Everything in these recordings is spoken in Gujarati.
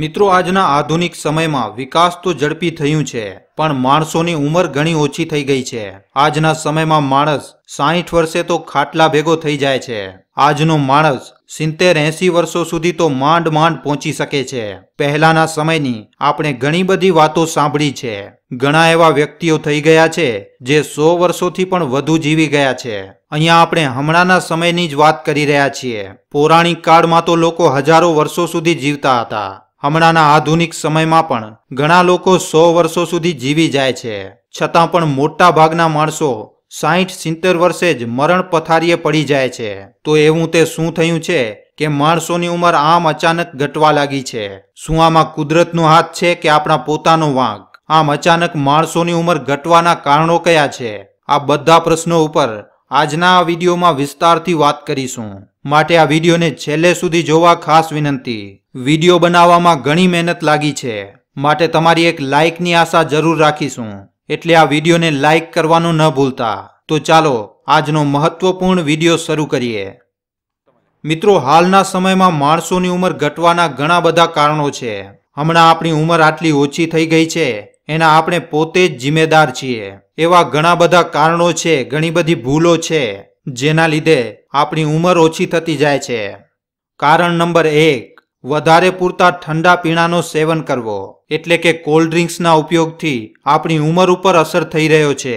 મિત્રો આજના આધુનિક સમયમાં વિકાસ તો ઝડપી થયું છે પણ માણસોની ઉંમર ઘણી ઓછી થઈ ગઈ છે આજના સમયમાં માણસ સાહીઠ વર્ષે તો ખાટલા ભેગો થઈ જાય છે આજનો માણસ સિત્તેર એંસી વર્ષો સુધી તો માંડ માંડ પહોંચી શકે છે પહેલાના સમયની આપણે ઘણી બધી વાતો સાંભળી છે ઘણા એવા વ્યક્તિઓ થઈ ગયા છે જે સો વર્ષોથી પણ વધુ જીવી ગયા છે અહીંયા આપણે હમણાંના સમયની જ વાત કરી રહ્યા છીએ પૌરાણિક કાળમાં તો લોકો હજારો વર્ષો સુધી જીવતા હતા હમણાંના આધુનિક સમયમાં પણ ઘણા લોકો સો વર્ષો સુધી જીવી જાય છે છતાં પણ મોટા ભાગના માણસો સાહીઠ સિત્તેર વર્ષે જ મરણ પથારીએ પડી જાય છે તો એવું તે શું થયું છે કે માણસોની ઉંમર આમ અચાનક ઘટવા લાગી છે શું આમાં કુદરતનો હાથ છે કે આપણા પોતાનો વાંક આમ અચાનક માણસોની ઉંમર ઘટવાના કારણો કયા છે આ બધા પ્રશ્નો ઉપર આજના આ વિડીયોમાં વિસ્તારથી વાત કરીશું માટે આ વિડીયોને છેલ્લે સુધી જોવા ખાસ વિનંતી વિડીયો બનાવવામાં ઘણી મહેનત લાગી છે માટે તમારી એક લાઇકની આશા જરૂર રાખીશું એટલે આ વિડીયોને લાઇક કરવાનું ન ભૂલતા તો ચાલો આજનો મહત્વપૂર્ણ વિડીયો શરૂ કરીએ મિત્રો હાલના સમયમાં માણસોની ઉંમર ઘટવાના ઘણા બધા કારણો છે હમણાં આપણી ઉંમર આટલી ઓછી થઈ ગઈ છે એના આપણે પોતે જ જિમ્મેદાર છીએ એવા ઘણા બધા કારણો છે ઘણી બધી ભૂલો છે જેના લીધે આપણી ઉંમર ઓછી થતી જાય છે કારણ નંબર એક વધારે પૂરતા ઠંડા પીણાનો સેવન કરવો એટલે કે કોલ્ડ ડ્રિંક્સના ઉપયોગથી આપણી ઉંમર ઉપર અસર થઈ રહ્યો છે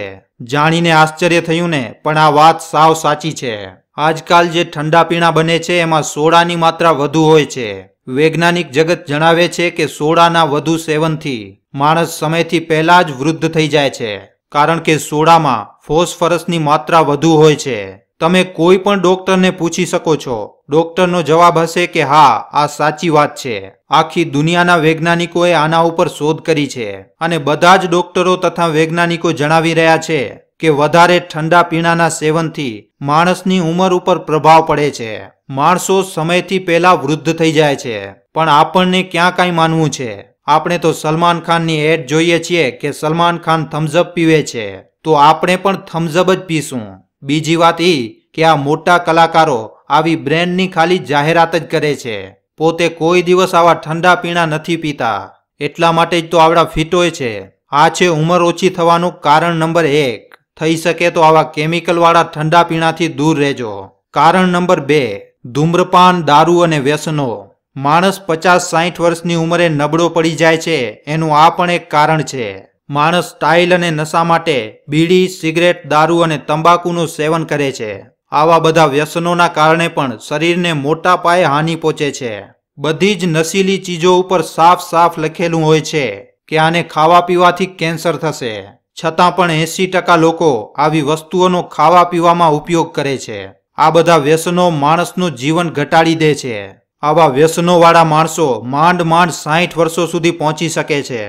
જાણીને આશ્ચર્ય થયું ને પણ આ વાત સાવ સાચી છે આજકાલ જે ઠંડા પીણા બને છે એમાં સોડાની માત્રા વધુ હોય છે વૈજ્ઞાનિક જગત જણાવે છે કે સોડાના વધુ સેવનથી માણસ સમયથી પહેલા જ વૃદ્ધ થઈ જાય છે કારણ કે સોડામાં ફોસ્ફરસની માત્રા વધુ હોય છે તમે કોઈ પણ ડોક્ટરને પૂછી શકો છો ડોક્ટરનો જવાબ હશે કે હા આ સાચી વાત છે આખી દુનિયાના વૈજ્ઞાનિકોએ આના ઉપર શોધ કરી છે અને બધા જ ડોક્ટરો તથા વૈજ્ઞાનિકો જણાવી રહ્યા છે કે વધારે ઠંડા પીણાના સેવનથી માણસની ઉંમર ઉપર પ્રભાવ પડે છે માણસો સમયથી પહેલા વૃદ્ધ થઈ જાય છે પણ આપણને ક્યાં કાંઈ માનવું છે આપણે તો સલમાન ખાનની એડ જોઈએ છીએ કે સલમાન ખાન થમ્સઅપ પીવે છે તો આપણે પણ થમ્સઅપ જ પીશું બીજી વાત એ કે આ મોટા કલાકારો આવી બ્રેન્ડની ખાલી જાહેરાત જ કરે છે પોતે કોઈ દિવસ આવા ઠંડા પીણા નથી પીતા એટલા માટે જ તો આવડા ફિટોય છે આ છે ઉંમર ઓછી થવાનું કારણ નંબર એક થઈ શકે તો આવા કેમિકલવાળા ઠંડા પીણાથી દૂર રહેજો કારણ નંબર બે ધૂમ્રપાન દારૂ અને વ્યસનો માણસ પચાસ સાહીઠ વર્ષની ઉંમરે નબળો પડી જાય છે એનું આ પણ એક કારણ છે માણસ સ્ટાઇલ અને નશા માટે બીડી સિગરેટ દારૂ અને તંબાકુનું સેવન કરે છે આવા બધા વ્યસનોના કારણે પણ શરીરને મોટા પાયે હાનિ પહોંચે છે બધી જ નશીલી ચીજો ઉપર સાફ સાફ લખેલું હોય છે કે આને ખાવા પીવાથી કેન્સર થશે છતાં પણ એંસી ટકા લોકો આવી વસ્તુઓનો ખાવા પીવામાં ઉપયોગ કરે છે આ બધા વ્યસનો માણસનું જીવન ઘટાડી દે છે આવા વ્યસનોવાળા માણસો માંડ માંડ સાહીઠ વર્ષો સુધી પહોંચી શકે છે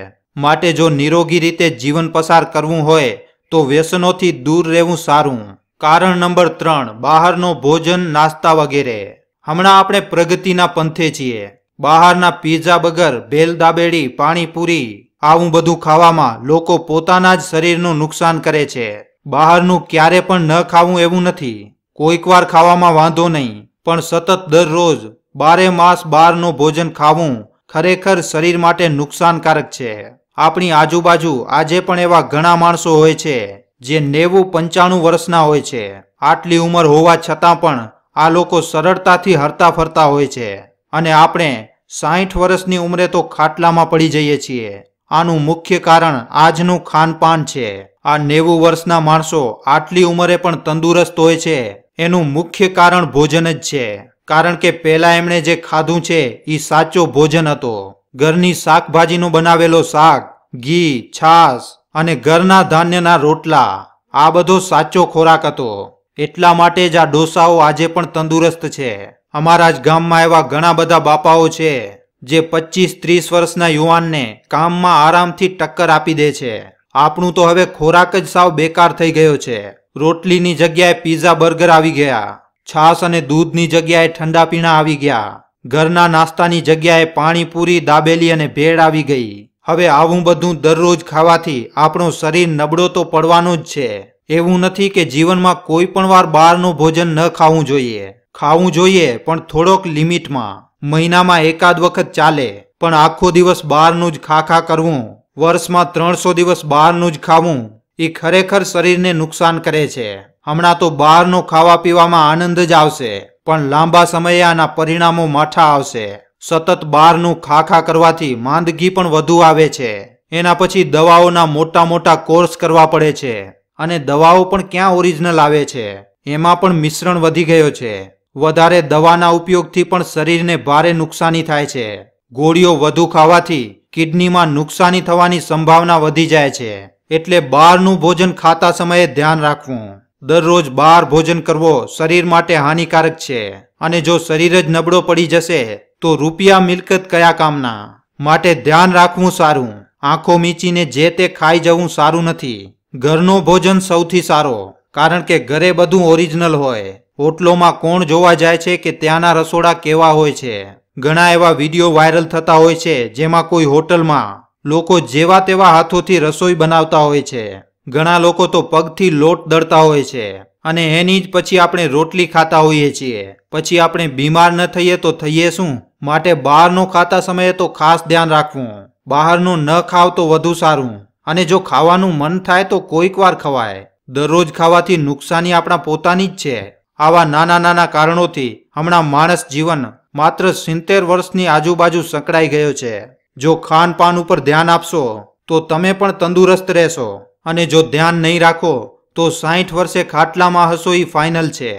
માટે જો નિરોગી રીતે જીવન પસાર કરવું હોય તો વ્યસનોથી દૂર રહેવું સારું કારણ નંબર ત્રણ બહારનો ભોજન નાસ્તા વગેરે હમણાં આપણે પ્રગતિના પંથે છીએ બહારના પીઝા બગર ભેલ દાબેડી પાણીપુરી આવું બધું ખાવામાં લોકો પોતાના જ શરીરનું નુકસાન કરે છે બહારનું ક્યારે પણ ન ખાવું એવું નથી કોઈકવાર ખાવામાં વાંધો નહીં પણ સતત દરરોજ બારે માસ બહારનું ભોજન ખાવું ખરેખર શરીર માટે નુકસાનકારક છે આપણી આજુબાજુ આજે પણ એવા ઘણા માણસો હોય છે જે નેવું પંચાણું વર્ષના હોય છે આટલી ઉંમર હોવા છતાં પણ આ લોકો સરળતાથી હરતા ફરતા હોય છે અને આપણે સાહીઠ વર્ષની ઉંમરે તો ખાટલામાં પડી જઈએ છીએ આનું મુખ્ય કારણ આજનું ખાનપાન છે આ નેવું વર્ષના માણસો આટલી ઉંમરે પણ તંદુરસ્ત હોય છે એનું મુખ્ય કારણ ભોજન જ છે કારણ કે પહેલા એમણે જે ખાધું છે એ સાચો ભોજન હતો ઘરની શાકભાજીનો બનાવેલો શાક ઘી છાશ અને ઘરના ધાન્યના રોટલા આ બધો સાચો ખોરાક હતો એટલા માટે જ આ ડોસાઓ આજે પણ તંદુરસ્ત છે અમારા જ ગામમાં એવા ઘણા બધા બાપાઓ છે જે પચીસ ત્રીસ વર્ષના યુવાનને કામમાં આરામથી ટક્કર આપી દે છે આપણું તો હવે ખોરાક જ સાવ બેકાર થઈ ગયો છે રોટલીની જગ્યાએ પીઝા બર્ગર આવી ગયા છાશ અને દૂધની જગ્યાએ ઠંડા પીણા આવી ગયા ઘરના નાસ્તાની જગ્યાએ પાણીપુરી દાબેલી અને ભેળ આવી ગઈ હવે આવું બધું દરરોજ ખાવાથી આપણું શરીર નબળો તો પડવાનું જ છે એવું નથી કે જીવનમાં કોઈ પણ વાર બહારનું ભોજન ન ખાવું જોઈએ ખાવું જોઈએ પણ થોડોક લિમિટમાં મહિનામાં એકાદ વખત ચાલે પણ આખો દિવસ બહારનું જ ખાખા કરવું વર્ષમાં ત્રણસો દિવસ બહારનું જ ખાવું એ ખરેખર શરીરને નુકસાન કરે છે હમણાં તો બહારનો ખાવા પીવામાં આનંદ જ આવશે પણ લાંબા સમયે આના પરિણામો માઠા આવશે સતત બહારનું ખાખા કરવાથી માંદગી પણ વધુ આવે છે એના પછી દવાઓના મોટા મોટા કોર્સ કરવા પડે છે અને દવાઓ પણ ક્યાં ઓરિજિનલ આવે છે એમાં પણ મિશ્રણ વધી ગયો છે વધારે દવાના ઉપયોગથી પણ શરીરને ભારે નુકસાની થાય છે ગોળીઓ વધુ ખાવાથી કિડનીમાં નુકસાની થવાની સંભાવના વધી જાય છે એટલે બહારનું ભોજન ખાતા સમયે ધ્યાન રાખવું દરરોજ બહાર ભોજન કરવો શરીર માટે હાનિકારક છે અને જો શરીર જ નબળો પડી જશે તો રૂપિયા મિલકત કયા કામના માટે ધ્યાન રાખવું સારું આંખો મીચીને જે તે ખાઈ જવું સારું નથી ઘરનો ભોજન સૌથી સારો કારણ કે ઘરે બધું ઓરિજિનલ હોય હોટલોમાં કોણ જોવા જાય છે કે ત્યાંના રસોડા કેવા હોય છે ઘણા એવા વિડીયો વાયરલ થતા હોય છે જેમાં કોઈ હોટલમાં લોકો જેવા તેવા હાથોથી રસોઈ બનાવતા હોય છે ઘણા લોકો તો પગથી લોટ દળતા હોય છે અને એની જ પછી આપણે રોટલી ખાતા હોઈએ છીએ પછી આપણે બીમાર ન થઈએ તો થઈએ શું માટે બહારનો ખાતા સમયે તો ખાસ ધ્યાન રાખવું બહારનું ન ખાવ તો વધુ સારું અને જો ખાવાનું મન થાય તો કોઈક વાર ખવાય દરરોજ ખાવાથી નુકસાની આપણા પોતાની જ છે આવા નાના નાના કારણોથી હમણાં માણસ જીવન માત્ર સિત્તેર વર્ષની આજુબાજુ સંકળાઈ ગયો છે જો ખાનપાન ઉપર ધ્યાન આપશો તો તમે પણ તંદુરસ્ત રહેશો અને જો ધ્યાન નહીં રાખો તો સાહીઠ વર્ષે ખાટલામાં હશો એ ફાઇનલ છે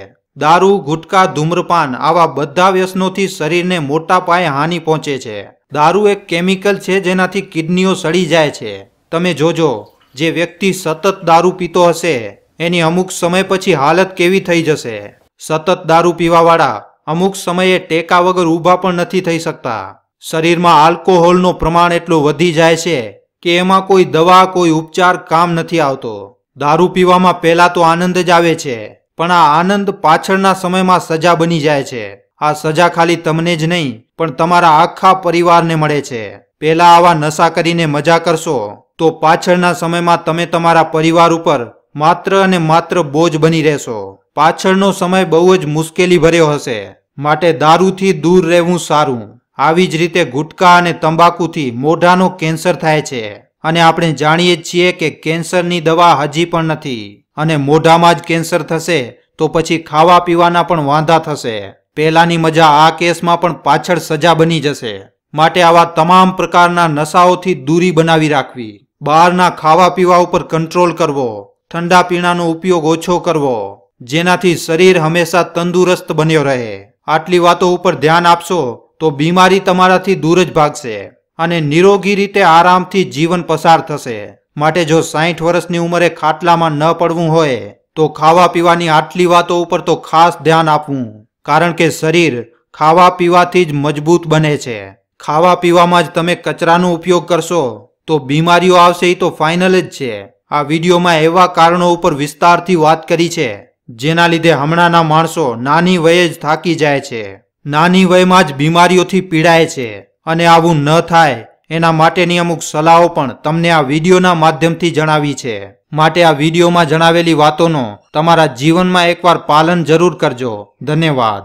દારૂ ગુટકા ધૂમ્રપાન આવા બધા વ્યસનોથી શરીરને મોટા પાયે હાનિ પહોંચે છે દારૂ એક કેમિકલ છે જેનાથી કિડનીઓ સડી જાય છે તમે જોજો જે વ્યક્તિ સતત દારૂ પીતો હશે એની અમુક સમય પછી હાલત કેવી થઈ જશે સતત દારૂ પીવાવાળા અમુક સમયે ટેકા વગર ઊભા પણ નથી થઈ શકતા શરીરમાં આલ્કોહોલનું પ્રમાણ એટલું વધી જાય છે કે એમાં કોઈ દવા કોઈ ઉપચાર કામ નથી આવતો દારૂ પીવામાં પહેલાં તો આનંદ જ આવે છે પણ આ આનંદ પાછળના સમયમાં સજા બની જાય છે આ સજા ખાલી તમને જ નહીં પણ તમારા આખા પરિવારને મળે છે પહેલાં આવા નશા કરીને મજા કરશો તો પાછળના સમયમાં તમે તમારા પરિવાર ઉપર માત્ર અને માત્ર બોજ બની રહેશો પાછળનો સમય બહુ જ મુશ્કેલી ભર્યો હશે માટે દારૂથી દૂર રહેવું સારું આવી જ રીતે ગુટકા અને તંબાકુથી મોઢાનો કેન્સર થાય છે અને આપણે જાણીએ છીએ કે કેન્સરની દવા હજી પણ નથી અને મોઢામાં જ કેન્સર થશે તો પછી ખાવા પીવાના પણ વાંધા થશે પહેલાની મજા આ કેસમાં પણ પાછળ સજા બની જશે માટે આવા તમામ પ્રકારના નશાઓથી દૂરી બનાવી રાખવી બહારના ખાવા પીવા ઉપર કંટ્રોલ કરવો ઠંડા પીણાનો ઉપયોગ ઓછો કરવો જેનાથી શરીર હંમેશા તંદુરસ્ત બન્યો રહે આટલી વાતો ઉપર ધ્યાન આપશો તો બીમારી તમારાથી દૂર જ ભાગશે અને નિરોગી રીતે આરામથી જીવન પસાર થશે માટે જો સાહીઠ વર્ષની ઉંમરે ખાટલામાં ન પડવું હોય તો ખાવા પીવાની આટલી વાતો ઉપર તો ખાસ ધ્યાન આપવું કારણ કે શરીર ખાવા પીવાથી જ મજબૂત બને છે ખાવા પીવામાં જ તમે કચરાનો ઉપયોગ કરશો તો બીમારીઓ આવશે એ તો ફાઇનલ જ છે આ વિડીયોમાં એવા કારણો ઉપર વિસ્તારથી વાત કરી છે જેના લીધે હમણાંના માણસો નાની વયે જ થાકી જાય છે નાની વયમાં જ બીમારીઓથી પીડાય છે અને આવું ન થાય એના માટેની અમુક સલાહો પણ તમને આ વિડીયોના માધ્યમથી જણાવી છે માટે આ વિડીયોમાં જણાવેલી વાતોનો તમારા જીવનમાં એકવાર પાલન જરૂર કરજો ધન્યવાદ